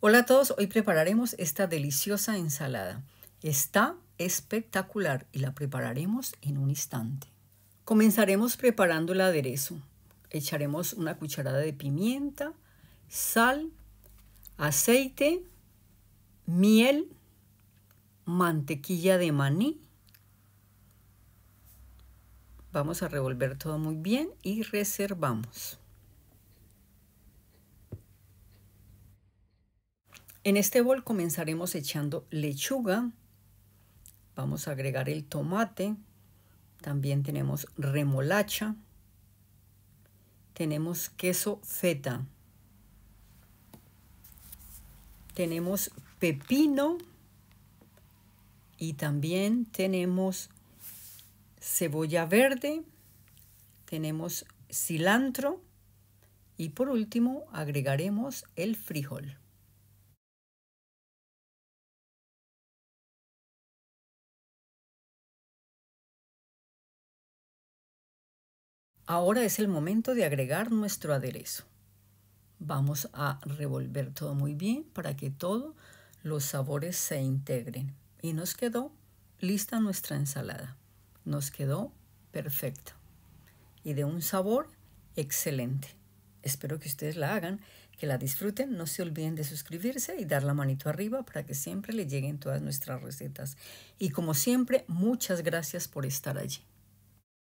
Hola a todos, hoy prepararemos esta deliciosa ensalada. Está espectacular y la prepararemos en un instante. Comenzaremos preparando el aderezo. Echaremos una cucharada de pimienta, sal, aceite, miel, mantequilla de maní. Vamos a revolver todo muy bien y reservamos. En este bol comenzaremos echando lechuga, vamos a agregar el tomate, también tenemos remolacha, tenemos queso feta, tenemos pepino y también tenemos cebolla verde, tenemos cilantro y por último agregaremos el frijol. Ahora es el momento de agregar nuestro aderezo. Vamos a revolver todo muy bien para que todos los sabores se integren. Y nos quedó lista nuestra ensalada. Nos quedó perfecta y de un sabor excelente. Espero que ustedes la hagan, que la disfruten. No se olviden de suscribirse y dar la manito arriba para que siempre le lleguen todas nuestras recetas. Y como siempre, muchas gracias por estar allí.